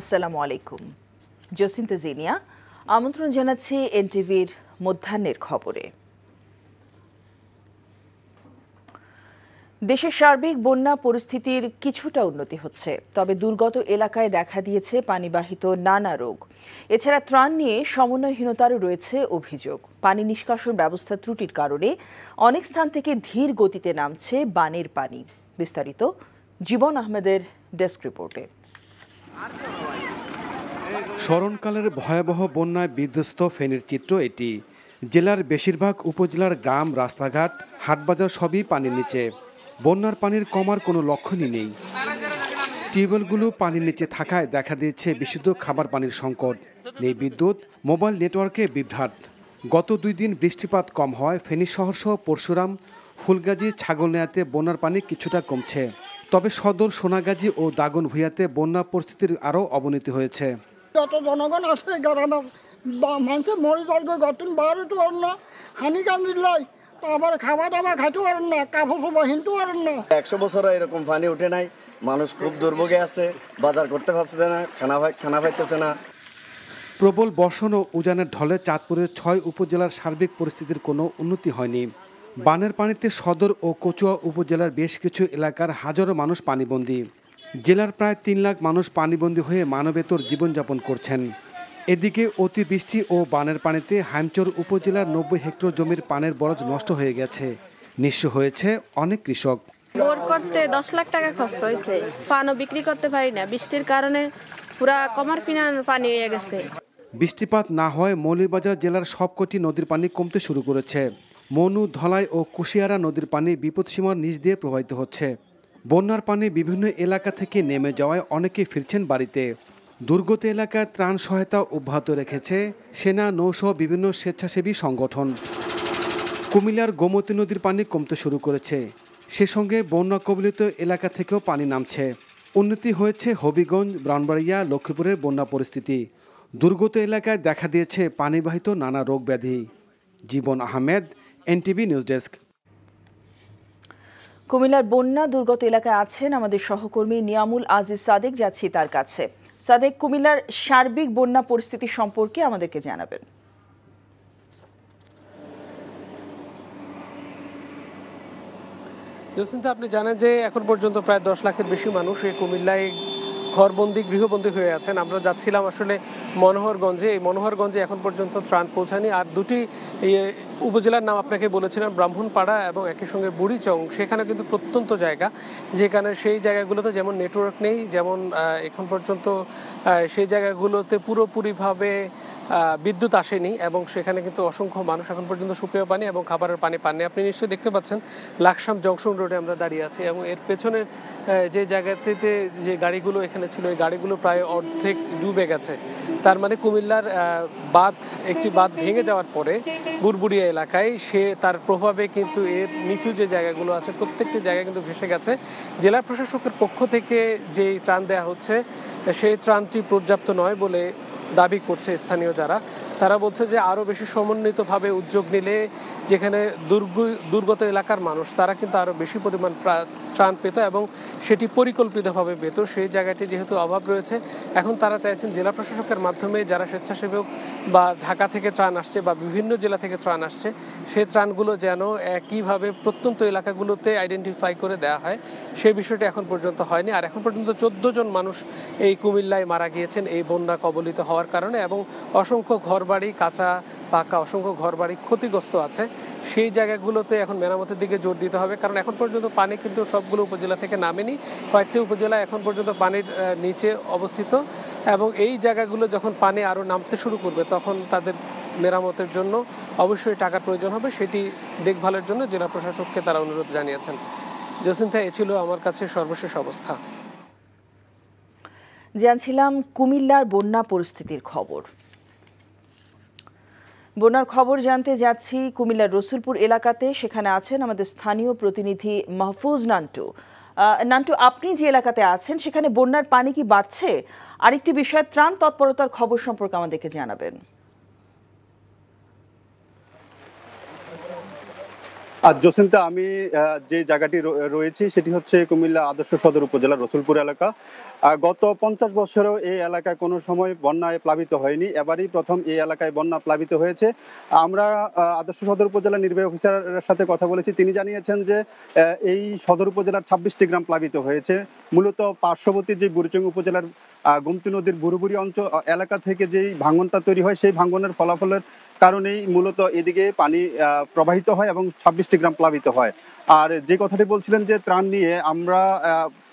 আসসালামু আলাইকুম জসিন্তা জিনিয়া আমন্ত্রণ জানাচ্ছি এনটিভির মধ্যাহ্নের খবরে দেশের সার্বিক বন্যা পরিস্থিতির কিছুটা উন্নতি হচ্ছে তবে দুর্গত এলাকায় দেখা দিয়েছে পানিবাহিত নানা রোগ এছাড়া ত্রাণ নিয়ে সমন্বয়হীনতারও রয়েছে অভিযোগ পানি নিষ্কাশন ব্যবস্থা ত্রুটির কারণে অনেক স্থান থেকে ধীর গতিতে নামছে বানের পানি বিস্তারিত জীবন আহমেদের ডেস্ক রিপোর্টে স্মরণকালের ভয়াবহ বন্যায় বিধ্বস্ত ফেনীর চিত্র এটি জেলার বেশিরভাগ উপজেলার গ্রাম রাস্তাঘাট হাটবাজার সবই পানির নিচে বন্যার পানির কমার কোনো লক্ষণই নেই টিউবওয়েলগুলো পানির নিচে থাকায় দেখা দিয়েছে বিশুদ্ধ খাবার পানির সংকট নেই বিদ্যুৎ মোবাইল নেটওয়ার্কে বিভ্রাট গত দুই দিন বৃষ্টিপাত কম হয় ফেনী শহরসহ পরশুরাম ফুলগাজী নেয়াতে বন্যার পানি কিছুটা কমছে তবে সদর সোনাগাজী ও দাগন ভুঁইয়াতে বন্যা পরিস্থিতির আরও অবনতি হয়েছে যত জনগণ আছে গ্রামের মানুষে মরে যার গতুন বাড়িতে আর না হানি কান্দি লাই আবার খাওয়া দাওয়া খাইতে পারেন না কাপড় সব হিনতে পারেন না একশো বছরে এরকম পানি উঠে নাই মানুষ খুব দুর্ভোগে আছে বাজার করতে পারছে না খানা খানা পাইতেছে না প্রবল বর্ষণ ও উজানের ঢলে চাঁদপুরের ছয় উপজেলার সার্বিক পরিস্থিতির কোনো উন্নতি হয়নি বানের পানিতে সদর ও কচুয়া উপজেলার বেশ কিছু এলাকার হাজারো মানুষ পানিবন্দী জেলার প্রায় তিন লাখ মানুষ পানিবন্দী হয়ে মানবেতর জীবনযাপন করছেন এদিকে অতিবৃষ্টি ও বানের পানিতে হাইমচর উপজেলার নব্বই হেক্টর জমির পানের বরজ নষ্ট হয়ে গেছে নিঃস্ব হয়েছে অনেক কৃষক বোর করতে দশ লাখ টাকা খরচ হয়েছে পানও বিক্রি করতে পারি না বৃষ্টির কারণে পুরা কমার পিনার পানি হয়ে গেছে বৃষ্টিপাত না হয় মৌলীবাজার জেলার সবকটি নদীর পানি কমতে শুরু করেছে মনু ধলাই ও কুশিয়ারা নদীর পানি বিপদসীমার নিচ দিয়ে প্রবাহিত হচ্ছে বন্যার পানি বিভিন্ন এলাকা থেকে নেমে যাওয়ায় অনেকে ফিরছেন বাড়িতে দুর্গত এলাকায় ত্রাণ সহায়তা অব্যাহত রেখেছে সেনা নৌসহ বিভিন্ন স্বেচ্ছাসেবী সংগঠন কুমিল্লার গোমতী নদীর পানি কমতে শুরু করেছে সে সঙ্গে বন্যা কবলিত এলাকা থেকেও পানি নামছে উন্নতি হয়েছে হবিগঞ্জ ব্রাউনবাড়িয়া লক্ষ্মীপুরের বন্যা পরিস্থিতি দুর্গত এলাকায় দেখা দিয়েছে পানিবাহিত নানা রোগ ব্যাধি Jibon Ahmed NTV news desk কুমিল্লার বন্যা দুর্গত এলাকায় আছেন আমাদের সহকর্মী নিয়ামুল আজিজ সাদেক যাচ্ছি তার কাছে সাদেক কুমিল্লার সার্বিক বন্যা পরিস্থিতি সম্পর্কে আমাদেরকে জানাবেন জসিন্তা আপনি জানেন যে এখন পর্যন্ত প্রায় দশ লাখের বেশি মানুষ এই কুমিল্লায় ঘরবন্দি গৃহবন্দী হয়ে আছেন আমরা যাচ্ছিলাম আসলে মনোহরগঞ্জে এই মনোহরগঞ্জে এখন পর্যন্ত ত্রাণ পৌঁছায়নি আর দুটি উপজেলার নাম আপনাকে বলেছিলাম ব্রাহ্মণপাড়া এবং একই সঙ্গে বুড়িচং সেখানে কিন্তু প্রত্যন্ত জায়গা যেখানে সেই জায়গাগুলোতে যেমন নেটওয়ার্ক নেই যেমন এখন পর্যন্ত সেই জায়গাগুলোতে পুরোপুরিভাবে বিদ্যুৎ আসেনি এবং সেখানে কিন্তু অসংখ্য মানুষ এখন পর্যন্ত সুপেয় পানি এবং খাবারের পানি পাননি আপনি নিশ্চয়ই দেখতে পাচ্ছেন লাকসাম জংশন রোডে আমরা দাঁড়িয়ে আছি এবং এর পেছনের যে জায়গাটিতে যে গাড়িগুলো এখানে ছিল এই গাড়িগুলো প্রায় অর্ধেক ডুবে গেছে তার মানে কুমিল্লার বাঁধ একটি বাঁধ ভেঙে যাওয়ার পরে বুরবুরিয়া এলাকায় সে তার প্রভাবে কিন্তু এর নিচু যে জায়গাগুলো আছে প্রত্যেকটি জায়গায় কিন্তু ভেসে গেছে জেলা প্রশাসকের পক্ষ থেকে যেই ত্রাণ দেয়া হচ্ছে সেই ত্রাণটি পর্যাপ্ত নয় বলে দাবি করছে স্থানীয় যারা তারা বলছে যে আরও বেশি সমন্বিতভাবে উদ্যোগ নিলে যেখানে দুর্গ দুর্গত এলাকার মানুষ তারা কিন্তু আরও বেশি পরিমাণ ত্রাণ পেত এবং সেটি পরিকল্পিতভাবে পেত সেই জায়গাটি যেহেতু অভাব রয়েছে এখন তারা চাইছেন জেলা প্রশাসকের মাধ্যমে যারা স্বেচ্ছাসেবক বা ঢাকা থেকে ত্রাণ আসছে বা বিভিন্ন জেলা থেকে ত্রাণ আসছে সেই ত্রাণগুলো যেন একইভাবে প্রত্যন্ত এলাকাগুলোতে আইডেন্টিফাই করে দেওয়া হয় সেই বিষয়টি এখন পর্যন্ত হয়নি আর এখন পর্যন্ত চোদ্দ জন মানুষ এই কুমিল্লায় মারা গিয়েছেন এই বন্যা কবলিত হওয়ার কারণে এবং অসংখ্য ঘরবাড়ি কাঁচা পাকা অসংখ্য ঘরবাড়ি ক্ষতিগ্রস্ত আছে সেই জায়গাগুলোতে এখন মেরামতের দিকে জোর দিতে হবে কারণ এখন পর্যন্ত পানি কিন্তু সব সবগুলো উপজেলা থেকে নামেনি কয়েকটি উপজেলা এখন পর্যন্ত পানির নিচে অবস্থিত এবং এই জায়গাগুলো যখন পানি আরও নামতে শুরু করবে তখন তাদের মেরামতের জন্য অবশ্যই টাকার প্রয়োজন হবে সেটি দেখভালের জন্য জেলা প্রশাসককে তারা অনুরোধ জানিয়েছেন জসিন্থা এ ছিল আমার কাছে সর্বশেষ অবস্থা জানছিলাম কুমিল্লার বন্যা পরিস্থিতির খবর বন্যার খবর জানতে যাচ্ছি কুমিল্লার রসুলপুর এলাকাতে সেখানে আছেন আমাদের স্থানীয় প্রতিনিধি মাহফুজ নান্টু নান্টু আপনি যে এলাকাতে আছেন সেখানে বন্যার পানি কি বাড়ছে আরেকটি বিষয়ে ত্রাণ তৎপরতার খবর সম্পর্কে আমাদেরকে জানাবেন আর জসিন্তা আমি যে জায়গাটি রয়েছি সেটি হচ্ছে কুমিল্লা আদর্শ সদর উপজেলার রসুলপুর এলাকা গত পঞ্চাশ বছরেও এই এলাকায় কোনো সময় বন্যায় প্লাবিত হয়নি এবারই প্রথম এই এলাকায় বন্যা প্লাবিত হয়েছে আমরা আদর্শ সদর উপজেলা নির্বাহী অফিসারের সাথে কথা বলেছি তিনি জানিয়েছেন যে এই সদর উপজেলার ছাব্বিশটি গ্রাম প্লাবিত হয়েছে মূলত পার্শ্ববর্তী যে বুড়িচং উপজেলার গোমতী নদীর বুড়ুবুড়ি অঞ্চল এলাকা থেকে যেই ভাঙনটা তৈরি হয় সেই ভাঙনের ফলাফলের কারণেই মূলত এদিকে পানি প্রবাহিত হয় এবং ছাব্বিশটি গ্রাম প্লাবিত হয় আর যে কথাটি বলছিলেন যে ত্রাণ নিয়ে আমরা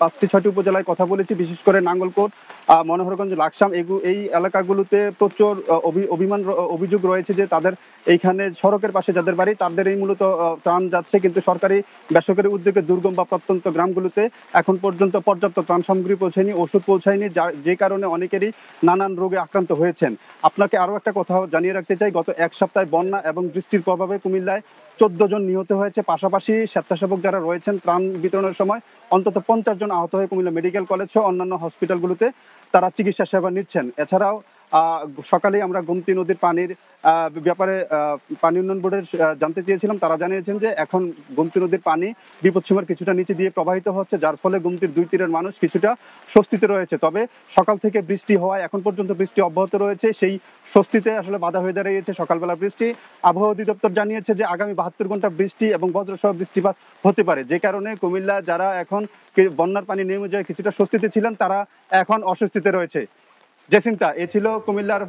পাঁচটি ছয়টি উপজেলায় কথা বলেছি বিশেষ করে নাঙ্গলকোট মনোহরগঞ্জ লাকসাম এই এলাকাগুলোতে প্রচুর অভিমান অভিযোগ রয়েছে যে তাদের এইখানে সড়কের পাশে যাদের বাড়ি তাদের এই মূলত ত্রাণ যাচ্ছে কিন্তু সরকারি বেসরকারি উদ্যোগে দুর্গম বা প্রত্যন্ত গ্রামগুলোতে এখন পর্যন্ত পর্যাপ্ত ত্রাণ সামগ্রী পৌঁছায়নি ওষুধ পৌঁছায়নি যার যে কারণে অনেকেরই নানান রোগে আক্রান্ত হয়েছেন আপনাকে আরও একটা কথা জানিয়ে রাখতে চাই গত এক সপ্তাহে বন্যা এবং বৃষ্টির প্রভাবে কুমিল্লায় চোদ্দ জন নিহত হয়েছে পাশাপাশি স্বেচ্ছাসেবক যারা রয়েছেন ত্রাণ বিতরণের সময় অন্তত পঞ্চাশ জন আহত হয়ে কুমিল্লা মেডিকেল কলেজ সহ অন্যান্য হসপিটালগুলোতে তারা চিকিৎসা সেবা নিচ্ছেন এছাড়াও সকালে আমরা গুমতি নদীর পানির ব্যাপারে পানি উন্নয়ন বোর্ডের জানতে চেয়েছিলাম তারা জানিয়েছেন যে এখন গোমতী নদীর পানি বিপদসীমার কিছুটা নিচে দিয়ে প্রবাহিত হচ্ছে যার ফলে গোমতির দুই তীরের মানুষ কিছুটা স্বস্তিতে রয়েছে তবে সকাল থেকে বৃষ্টি হওয়ায় এখন পর্যন্ত বৃষ্টি অব্যাহত রয়েছে সেই স্বস্তিতে আসলে বাধা হয়ে দাঁড়িয়েছে সকালবেলা বৃষ্টি আবহাওয়া অধিদপ্তর জানিয়েছে যে আগামী বাহাত্তর ঘন্টা বৃষ্টি এবং বজ্রসহ বৃষ্টিপাত হতে পারে যে কারণে কুমিল্লা যারা এখন বন্যার পানি নেমে যায় কিছুটা স্বস্তিতে ছিলেন তারা এখন অস্বস্তিতে রয়েছে জেসিন্তা এ ছিল কুমিল্লার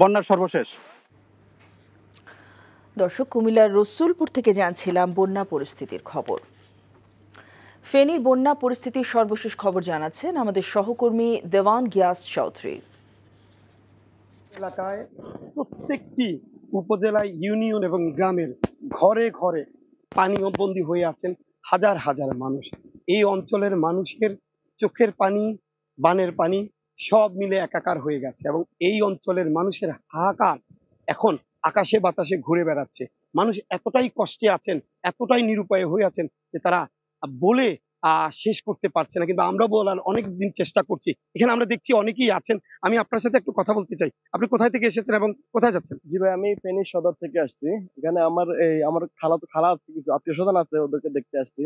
বন্যার সর্বশেষ দর্শক কুমিল্লার রসুলপুর থেকে জানছিলাম বন্যা পরিস্থিতির খবর ফেনীর বন্যা পরিস্থিতির সর্বশেষ খবর জানাচ্ছেন আমাদের সহকর্মী দেওয়ান গিয়াস চৌধুরী এলাকায় প্রত্যেকটি উপজেলায় ইউনিয়ন এবং গ্রামের ঘরে ঘরে বন্দী হয়ে আছেন হাজার হাজার মানুষ এই অঞ্চলের মানুষের চোখের পানি বানের পানি সব মিলে একাকার হয়ে গেছে এবং এই অঞ্চলের মানুষের হাহাকার এখন আকাশে বাতাসে ঘুরে বেড়াচ্ছে মানুষ এতটাই কষ্টে আছেন এতটাই নিরুপায় হয়ে আছেন যে তারা বলে শেষ করতে পারছে না কিন্তু আমরা বলার অনেক দিন চেষ্টা করছি এখানে আমরা দেখছি অনেকেই আছেন আমি আপনার সাথে একটু কথা বলতে চাই আপনি কোথায় থেকে এসেছেন এবং কোথায় যাচ্ছেন জি ভাই আমি ফেনী সদর থেকে আসছি এখানে আমার এই আমার খালা খালা আত্মীয় স্বজন আছে ওদেরকে দেখতে আসছি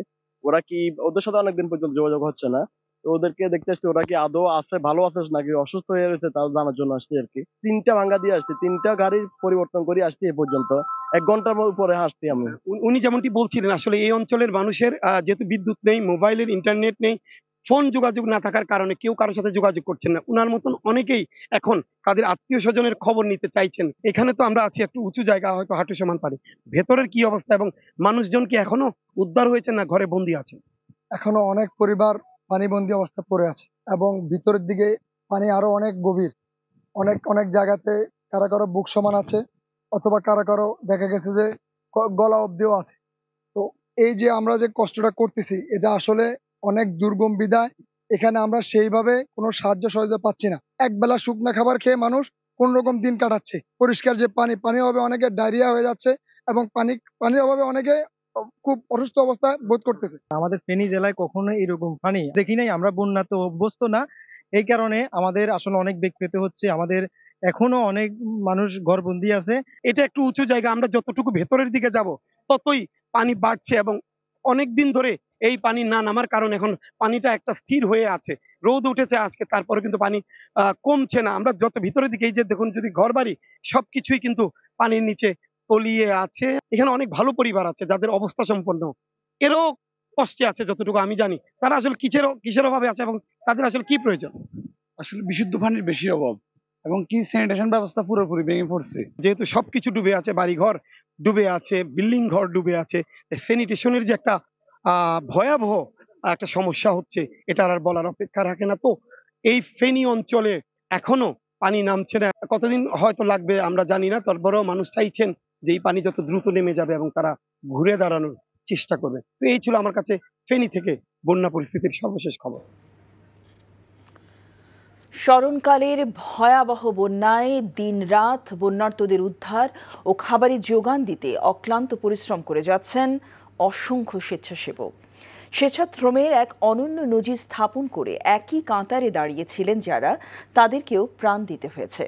ওরা কি ওদের সাথে অনেকদিন পর্যন্ত যোগাযোগ হচ্ছে না ওদেরকে দেখতে আসছি ওরা কি আদৌ আছে ভালো আছে নাকি অসুস্থ হয়ে রয়েছে তা জানার জন্য আসছি আর কি তিনটা ভাঙ্গা দিয়ে আসছি তিনটা গাড়ি পরিবর্তন করে আসছি এ পর্যন্ত এক ঘন্টার পরে আসছি আমি উনি যেমনটি বলছিলেন আসলে এই অঞ্চলের মানুষের যেহেতু বিদ্যুৎ নেই মোবাইলের ইন্টারনেট নেই ফোন যোগাযোগ না থাকার কারণে কেউ কারোর সাথে যোগাযোগ করছেন না উনার মতন অনেকেই এখন তাদের আত্মীয় স্বজনের খবর নিতে চাইছেন এখানে তো আমরা আছি একটু উঁচু জায়গা হয়তো হাঁটু সমান পারি ভেতরের কি অবস্থা এবং মানুষজন কি এখনো উদ্ধার হয়েছে না ঘরে বন্দি আছে এখনো অনেক পরিবার পানিবন্দী অবস্থা পড়ে আছে এবং ভিতরের দিকে পানি আরো অনেক গভীর অনেক অনেক জায়গাতে কারা কারো বুক সমান আছে অথবা কারা কারো দেখা গেছে যে গলা অব্দিও আছে তো এই যে আমরা যে কষ্টটা করতেছি এটা আসলে অনেক দুর্গম বিদায় এখানে আমরা সেইভাবে কোনো সাহায্য সহযোগিতা পাচ্ছি না একবেলা শুকনা খাবার খেয়ে মানুষ কোন রকম দিন কাটাচ্ছে পরিষ্কার যে পানি পানির অভাবে অনেকে ডায়রিয়া হয়ে যাচ্ছে এবং পানি পানির অভাবে অনেকে খুব অসুস্থ অবস্থা বোধ করতেছে আমাদের ফেনী জেলায় কখনো এরকম পানি দেখি নাই আমরা বন্যা তো অভ্যস্ত না এই কারণে আমাদের আসলে অনেক বেগ পেতে হচ্ছে আমাদের এখনো অনেক মানুষ ঘরবন্দি আছে এটা একটু উঁচু জায়গা আমরা যতটুকু ভেতরের দিকে যাব ততই পানি বাড়ছে এবং অনেক দিন ধরে এই পানি না নামার কারণ এখন পানিটা একটা স্থির হয়ে আছে রোদ উঠেছে আজকে তারপরে কিন্তু পানি কমছে না আমরা যত ভিতরের দিকে এই যে দেখুন যদি ঘর বাড়ি সবকিছুই কিন্তু পানির নিচে তলিয়ে আছে এখানে অনেক ভালো পরিবার আছে যাদের অবস্থা সম্পন্ন এরও কষ্টে আছে যতটুকু আমি জানি তারা আসলে কিসের কিসের অভাবে আছে এবং তাদের আসলে কি প্রয়োজন আসলে বিশুদ্ধ পানির বেশি অভাব এবং কি স্যানিটেশন ব্যবস্থা পুরোপুরি ভেঙে পড়ছে যেহেতু সবকিছু ডুবে আছে বাড়িঘর ডুবে আছে বিল্ডিং ঘর ডুবে আছে স্যানিটেশনের যে একটা ভয়াবহ একটা সমস্যা হচ্ছে এটা আর বলার অপেক্ষা রাখে না তো এই ফেনি অঞ্চলে এখনো পানি নামছে না কতদিন হয়তো লাগবে আমরা জানি না তারপরেও মানুষ চাইছেন যে এই পানি যত দ্রুত নেমে যাবে এবং তারা ঘুরে দাঁড়ানোর চেষ্টা করবে তো এই ছিল আমার কাছে ফেনী থেকে বন্যা পরিস্থিতির সর্বশেষ খবর স্মরণকালের ভয়াবহ বন্যায় দিনরাত বন্যার্তদের উদ্ধার ও খাবারের যোগান দিতে অক্লান্ত পরিশ্রম করে যাচ্ছেন অসংখ্য স্বেচ্ছাসেবক স্বেচ্ছাশ্রমের এক অনন্য নজির স্থাপন করে একই কাঁতারে দাঁড়িয়েছিলেন যারা তাদেরকেও প্রাণ দিতে হয়েছে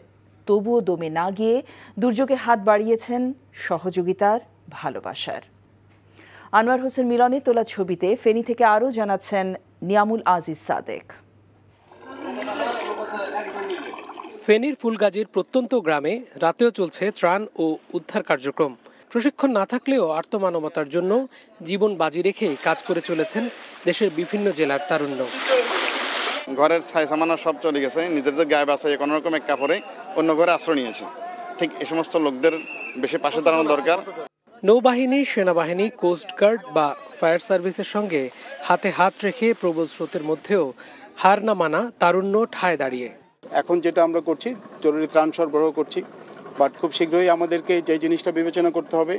তবুও দমে না গিয়ে দুর্যোগে হাত বাড়িয়েছেন সহযোগিতার ভালোবাসার আনোয়ার হোসেন মিলনে তোলা ছবিতে ফেনী থেকে আরও জানাচ্ছেন নিয়ামুল আজিজ সাদেক ফেনীর ফুলগাজীর প্রত্যন্ত গ্রামে রাতেও চলছে ত্রাণ ও উদ্ধার কার্যক্রম প্রশিক্ষণ না থাকলেও আর্তমানবতার জন্য জীবন বাজি রেখে কাজ করে চলেছেন দেশের বিভিন্ন জেলার তারুণ্য ঘরের ছাই সামানা সব চলে গেছে নিজেদের গায়ে বাসায় কোনো রকম এক কাপড়ে অন্য ঘরে আশ্রয় নিয়েছে ঠিক এ সমস্ত লোকদের বেশি পাশে দাঁড়ানো দরকার নৌবাহিনী সেনাবাহিনী কোস্টগার্ড বা ফায়ার সার্ভিসের সঙ্গে হাতে হাত রেখে প্রবল স্রোতের মধ্যেও হার না মানা তারুণ্য ঠায় দাঁড়িয়ে এখন যেটা আমরা করছি জরুরি ত্রাণ সরবরাহ করছি বাট খুব শীঘ্রই আমাদেরকে যে জিনিসটা বিবেচনা করতে হবে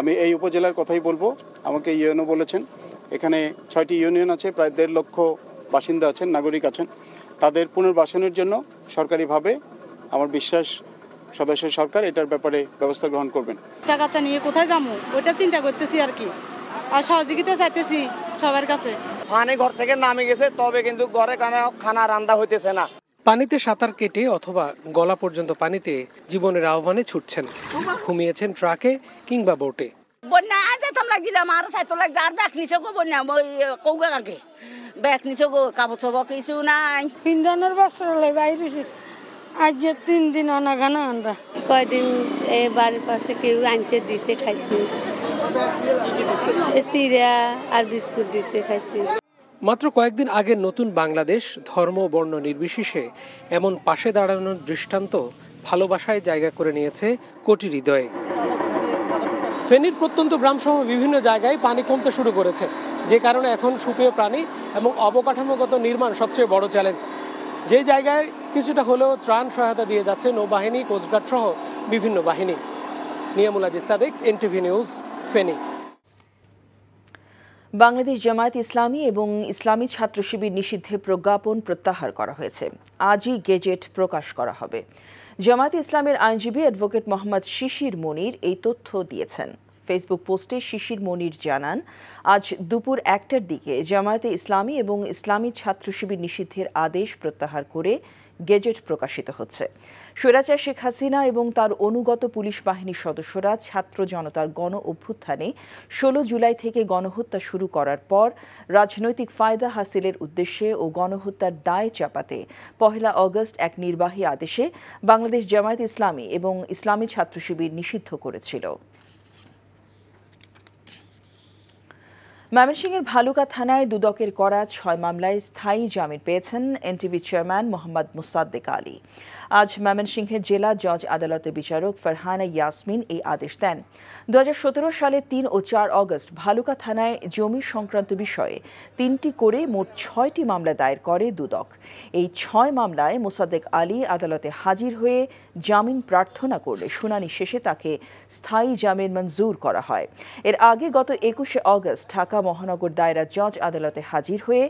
আমি এই উপজেলার কথাই বলবো আমাকে ইউএনও বলেছেন এখানে ছয়টি ইউনিয়ন আছে প্রায় দেড় লক্ষ বাসিন্দা আছেন নাগরিক আছেন তাদের পুনর্বাসনের জন্য সরকারিভাবে আমার বিশ্বাস সদস্য সরকার এটার ব্যাপারে ব্যবস্থা গ্রহণ করবেন কাঁচা নিয়ে কোথায় যাবো ওইটা চিন্তা করতেছি আর কি আর সহযোগিতা চাইতেছি সবার কাছে পানি ঘর থেকে নামে গেছে তবে কিন্তু ঘরে খানা রান্না হইতেছে না পানিতে সাঁতার কেটে অথবা গলা পর্যন্ত পানিতে জীবনের আহ্বানে ছুটছেন ঘুমিয়েছেন ট্রাকে কিংবা বোটে বন্যা আজ তো লাগছিলাম আর সাইতো লাগছে আর দেখ নিচে বন্যা কৌগা কাকে ব্যাগ নিছো গো কাপড় চোপ কিছু নাই ইন্ধনের বস্ত্র লই বাইরেছি আজ যে তিন দিন অনাগানো আমরা কয়দিন এ বাড়ির পাশে কেউ আনছে দিছে খাইছি সিরা আর বিস্কুট দিছে খাইছি মাত্র কয়েকদিন আগে নতুন বাংলাদেশ ধর্ম বর্ণ নির্বিশেষে এমন পাশে দাঁড়ানোর দৃষ্টান্ত ভালোবাসায় জায়গা করে নিয়েছে কোটি হৃদয়ে ফেনীর প্রত্যন্ত গ্রামসহ বিভিন্ন জায়গায় পানি কমতে শুরু করেছে যে কারণে এখন সুপেয় প্রাণী এবং অবকাঠামোগত নির্মাণ সবচেয়ে বড় চ্যালেঞ্জ যে জায়গায় কিছুটা হলেও ত্রাণ সহায়তা দিয়ে যাচ্ছে নৌবাহিনী কোস্টগার্ড সহ বিভিন্ন বাহিনী নিয়ামুল আজিজ সাদেক এনটিভি নিউজ ফেনি বাংলাদেশ জামায়াত ইসলামী এবং ইসলামী ছাত্র শিবির নিষিদ্ধে প্রজ্ঞাপন প্রত্যাহার করা হয়েছে আজই গেজেট প্রকাশ করা হবে জামায়াত ইসলামের আইনজীবী অ্যাডভোকেট মোহাম্মদ শিশির মনির এই তথ্য দিয়েছেন ফেসবুক পোস্টে শিশির মনির জানান আজ দুপুর একটার দিকে জামায়াতে ইসলামী এবং ইসলামী ছাত্র শিবির নিষিদ্ধের আদেশ প্রত্যাহার করে গেজেট প্রকাশিত হচ্ছে স্বৈরাচার শেখ হাসিনা এবং তার অনুগত পুলিশ বাহিনীর সদস্যরা ছাত্র জনতার গণ অভ্যুত্থানে ষোলো জুলাই থেকে গণহত্যা শুরু করার পর রাজনৈতিক ফায়দা হাসিলের উদ্দেশ্যে ও গণহত্যার দায় চাপাতে পহেলা অগস্ট এক নির্বাহী আদেশে বাংলাদেশ জামায়াত ইসলামী এবং ইসলামী ছাত্র শিবির নিষিদ্ধ করেছিল ময়মনসিংহের ভালুকা থানায় দুদকের করা ছয় মামলায় স্থায়ী জামিন পেয়েছেন এনটিভি চেয়ারম্যান মোহাম্মদ মুসাদ্দেক আলী আজ ময়মনসিংহের জেলা জজ আদালতের বিচারক ফারহানা ইয়াসমিন এই আদেশ দেন দু সালে তিন ও চার অগস্ট ভালুকা থানায় জমি সংক্রান্ত বিষয়ে তিনটি করে মোট ছয়টি মামলা দায়ের করে দুদক এই ছয় মামলায় মোসাদ্দেক আলী আদালতে হাজির হয়ে জামিন প্রার্থনা করলে শুনানি শেষে তাকে স্থায়ী জামিন মঞ্জুর করা হয় এর আগে গত একুশে অগস্ট ঢাকা মহানগর দায়রা জজ আদালতে হাজির হয়ে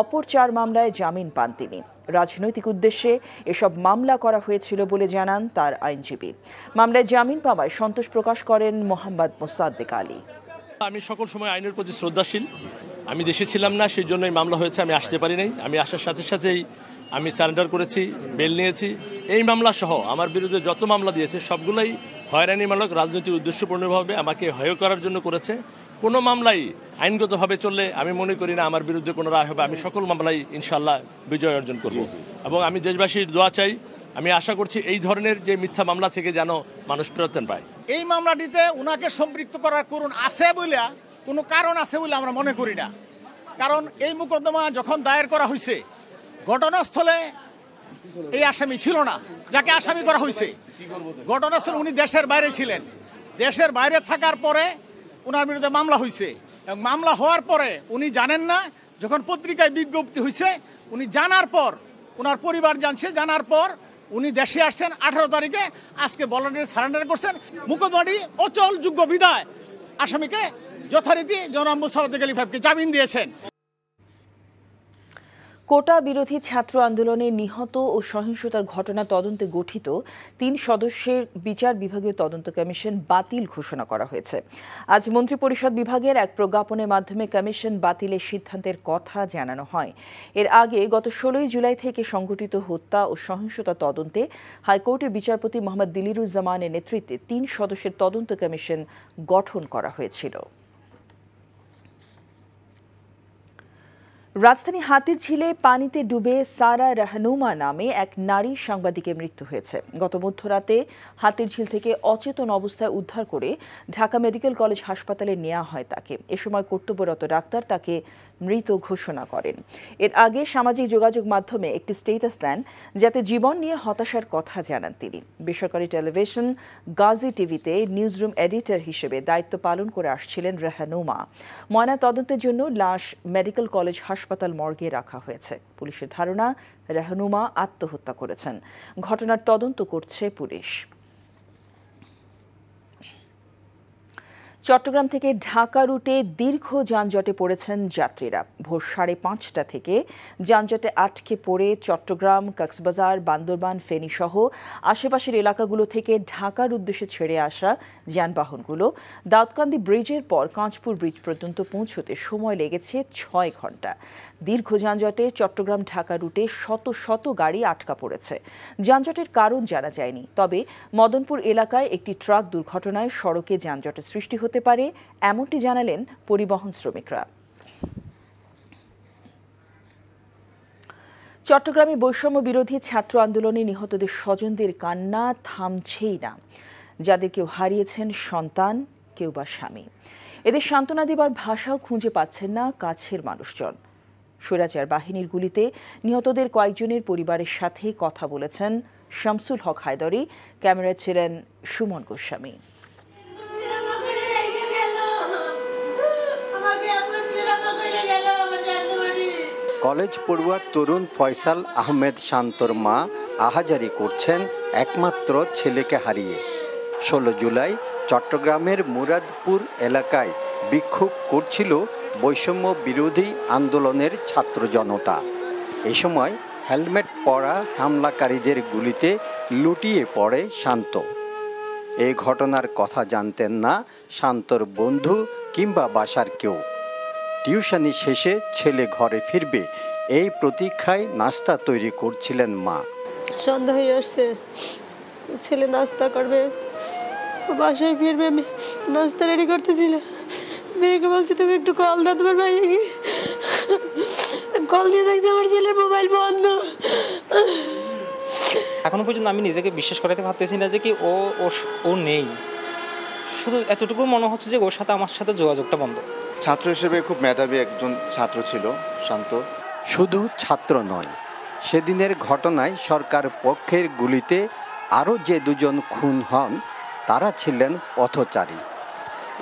অপর চার মামলায় জামিন পান তিনি রাজনৈতিক উদ্দেশ্যে এসব মামলা করা হয়েছিল বলে জানান তার আইনজীবী মামলায় জামিন পাওয়ায় সন্তোষ প্রকাশ করেন মোহাম্মদ মোসাদ্দেক আলী আমি সকল সময় আইনের প্রতি শ্রদ্ধাশীল আমি দেশে ছিলাম না সেই জন্যই মামলা হয়েছে আমি আসতে পারি নাই আমি আসার সাথে সাথেই আমি সারেন্ডার করেছি বেল নিয়েছি এই মামলা সহ আমার বিরুদ্ধে যত মামলা দিয়েছে সবগুলোই হয়রানিমূলক রাজনৈতিক উদ্দেশ্যপূর্ণভাবে আমাকে হয় করার জন্য করেছে কোনো মামলাই আইনগতভাবে চললে আমি মনে করি না আমার বিরুদ্ধে কোনো রায় হবে আমি সকল মামলাই ইনশাল্লাহ বিজয় অর্জন করব এবং আমি দেশবাসীর দোয়া চাই আমি আশা করছি এই ধরনের যে মিথ্যা মামলা থেকে যেন মানুষ প্রত্যান পায় এই মামলাটিতে ওনাকে সম্পৃক্ত করার করুন আছে বলে কোনো কারণ আছে বলে আমরা মনে করি না কারণ এই মোকদ্দমা যখন দায়ের করা হয়েছে ঘটনাস্থলে এই আসামি ছিল না যাকে আসামি করা হয়েছে ঘটনাস্থলে উনি দেশের বাইরে ছিলেন দেশের বাইরে থাকার পরে ওনার বিরুদ্ধে মামলা হয়েছে এবং মামলা হওয়ার পরে উনি জানেন না যখন পত্রিকায় বিজ্ঞপ্তি হয়েছে উনি জানার পর ওনার পরিবার জানছে জানার পর উনি দেশে আসছেন আঠারো তারিখে আজকে ভলান্টিয়ার সারেন্ডার করছেন মুখোদমাটি অচল যোগ্য বিদায় আসামিকে যথারীতি জনাম মুসাফত জামিন দিয়েছেন কোটা বিরোধী ছাত্র আন্দোলনে নিহত ও সহিংসতার ঘটনা তদন্তে গঠিত তিন সদস্যের বিচার বিভাগীয় তদন্ত কমিশন বাতিল ঘোষণা করা হয়েছে আজ মন্ত্রিপরিষদ বিভাগের এক প্রজ্ঞাপনের মাধ্যমে কমিশন বাতিলের সিদ্ধান্তের কথা জানানো হয় এর আগে গত ষোলোই জুলাই থেকে সংঘটিত হত্যা ও সহিংসতা তদন্তে হাইকোর্টের বিচারপতি মোহাম্মদ দিলিরুজ্জামানের নেতৃত্বে তিন সদস্যের তদন্ত কমিশন গঠন করা হয়েছিল রাজধানী হাতির ঝিলে পানিতে ডুবে সারা রহনুমা নামে এক নারী সাংবাদিকের মৃত্যু হয়েছে গত মধ্যরাতে হাতির ঝিল থেকে অচেতন অবস্থায় উদ্ধার করে ঢাকা মেডিকেল কলেজ হাসপাতালে নেওয়া হয় তাকে এ সময় কর্তব্যরত ডাক্তার তাকে মৃত ঘোষণা করেন এর আগে সামাজিক যোগাযোগ মাধ্যমে একটি স্টেটাস দেন যাতে জীবন নিয়ে হতাশার কথা জানান তিনি বেসরকারি টেলিভিশন গাজী টিভিতে নিউজরুম এডিটর হিসেবে দায়িত্ব পালন করে আসছিলেন রেহানুমা ময়না তদন্তের জন্য লাশ মেডিকেল কলেজ হাসপাতাল হাসপাতাল মর্গে রাখা হয়েছে পুলিশের ধারণা রেহনুমা আত্মহত্যা করেছেন ঘটনার তদন্ত করছে পুলিশ চট্টগ্রাম থেকে ঢাকা রুটে দীর্ঘ যানজটে পড়েছেন যাত্রীরা ভোর সাড়ে পাঁচটা থেকে যানজটে আটকে পড়ে চট্টগ্রাম কক্সবাজার বান্দরবান ফেনীসহ আশেপাশের এলাকাগুলো থেকে ঢাকার উদ্দেশ্যে ছেড়ে আসা যানবাহনগুলো দাউদকান্দি ব্রিজের পর কাঁচপুর ব্রিজ পর্যন্ত পৌঁছতে সময় লেগেছে ছয় ঘন্টা দীর্ঘ যানজটে চট্টগ্রাম ঢাকা রুটে শত শত গাড়ি আটকা পড়েছে যানজটের কারণ জানা যায়নি তবে মদনপুর এলাকায় একটি ট্রাক দুর্ঘটনায় সড়কে যানজটের সৃষ্টি হতে পারে এমনটি জানালেন পরিবহন শ্রমিকরা চট্টগ্রামে বৈষম্য বিরোধী ছাত্র আন্দোলনে নিহতদের স্বজনদের কান্না থামছেই না যাদের কেউ হারিয়েছেন সন্তান কেউ বা স্বামী এদের সান্ত্বনা দেবার ভাষাও খুঁজে পাচ্ছেন না কাছের মানুষজন স্বৈরাচার বাহিনীর গুলিতে নিহতদের কয়েকজনের পরিবারের সাথে কথা বলেছেন শামসুল হক হায়দরি ক্যামেরায় ছিলেন সুমন গোস্বামী কলেজ পড়ুয়া তরুণ ফয়সাল আহমেদ শান্তর মা আহাজারি করছেন একমাত্র ছেলেকে হারিয়ে ষোলো জুলাই চট্টগ্রামের মুরাদপুর এলাকায় বিক্ষোভ করছিল বৈষম্য বিরোধী আন্দোলনের ছাত্র জনতা এ সময় হেলমেট পরা হামলাকারীদের গুলিতে লুটিয়ে পড়ে শান্ত এ ঘটনার কথা জানতেন না শান্তর বন্ধু কিংবা বাসার কেউ টিউশনি শেষে ছেলে ঘরে ফিরবে এই প্রতীক্ষায় নাস্তা তৈরি করছিলেন মা সন্ধ্যা হয়ে আসছে ছেলে নাস্তা করবে বাসায় ফিরবে আমি নাস্তা রেডি করতেছিলাম মেয়েকে বলছি তুমি একটু কল দাও তোমার ভাইয়াকে কল দিয়ে দেখছি আমার ছেলের মোবাইল বন্ধ এখনো পর্যন্ত আমি নিজেকে বিশ্বাস করাতে পারতেছি না যে কি ও ও নেই শুধু এতটুকু মনে হচ্ছে যে ওর সাথে আমার সাথে যোগাযোগটা বন্ধ ছাত্র হিসেবে খুব মেধাবী একজন ছাত্র ছিল শান্ত শুধু ছাত্র নয় সেদিনের ঘটনায় সরকার পক্ষের গুলিতে আরও যে দুজন খুন হন তারা ছিলেন পথচারী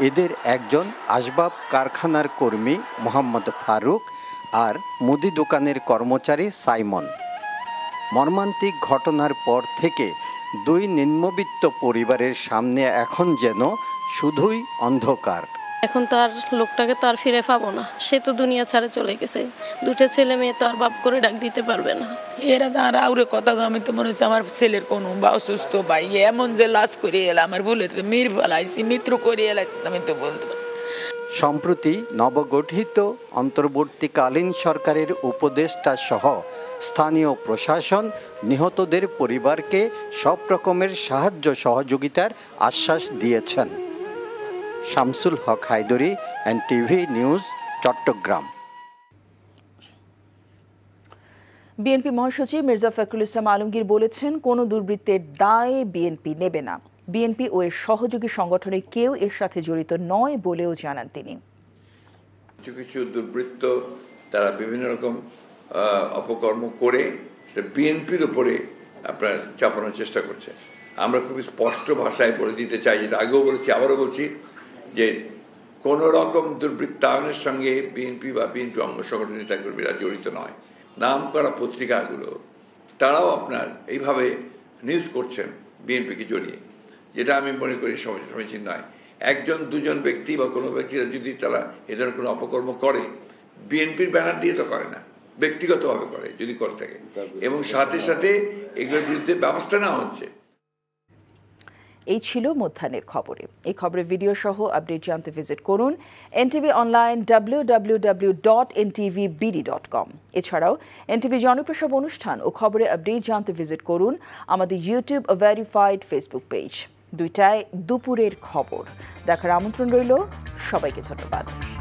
এদের একজন আসবাব কারখানার কর্মী মোহাম্মদ ফারুক আর মুদি দোকানের কর্মচারী সাইমন মর্মান্তিক ঘটনার পর থেকে দুই নিম্নবিত্ত পরিবারের সামনে এখন যেন শুধুই অন্ধকার এখন তো আর লোকটাকে তো আর ফিরে পাবো না সে তো দুনিয়া ছাড়া চলে গেছে দুটো ছেলে মেয়ে তো আর বাপ করে ডাক দিতে পারবে না এরা যারা আউরে কথা আমি তো মনে হচ্ছে আমার ছেলের কোনো বা অসুস্থ ভাই এমন যে লাশ করে এলাম আমার বলে তো মির ফেলাইছি মিত্র করে এলাইছি আমি তো বলতে সম্প্রতি নবগঠিত অন্তর্বর্তীকালীন সরকারের উপদেষ্টা সহ স্থানীয় প্রশাসন নিহতদের পরিবারকে সব রকমের সাহায্য সহযোগিতার আশ্বাস দিয়েছেন Shamsul Haque Haidari NTV news Chittagong BNP মহাসচিব মির্জা ফখরুল ইসলাম আলমগীর বলেছেন কোনো দুর্বৃত্তের দায় বিএনপি নেবে না বিএনপি ও এর সহযোগী সংগঠনে কেউ এর সাথে জড়িত নয় বলেও জানান তিনি কিছু কিছু দুর্বৃত্ত তারা বিভিন্ন রকম অপকর্ম করে বিএনপির উপরে আপনার চাপানোর চেষ্টা করছে আমরা খুবই স্পষ্ট ভাষায় বলে দিতে চাই যেটা আগেও বলেছি আবারও বলছি যে কোন রকম দুর্বৃত্তায়নের সঙ্গে বিএনপি বা বিএনপি অঙ্গ সংগঠন নেতাকর্মীরা জড়িত নয় নাম করা পত্রিকাগুলো তারাও আপনার এইভাবে নিউজ করছেন বিএনপিকে জড়িয়ে যেটা আমি মনে করি সমীচীন নয় একজন দুজন ব্যক্তি বা কোনো ব্যক্তিরা যদি তারা এদের কোনো অপকর্ম করে বিএনপির ব্যানার দিয়ে তো করে না ব্যক্তিগতভাবে করে যদি করে থাকে এবং সাথে সাথে এগুলোর বিরুদ্ধে ব্যবস্থা নেওয়া হচ্ছে এই ছিল মধ্যাহ্নের খবরে এই খবরের ভিডিও সহ আপডেট জানতে ভিজিট করুন NTV online W W W dot dot com এছাড়াও এনটিভি জনপ্রসব অনুষ্ঠান ও খবরে আপডেট জানতে ভিজিট করুন আমাদের ইউটিউব ভেরিফাইড ফেসবুক পেজ দুইটায় দুপুরের খবর দেখার আমন্ত্রণ রইল সবাইকে ধন্যবাদ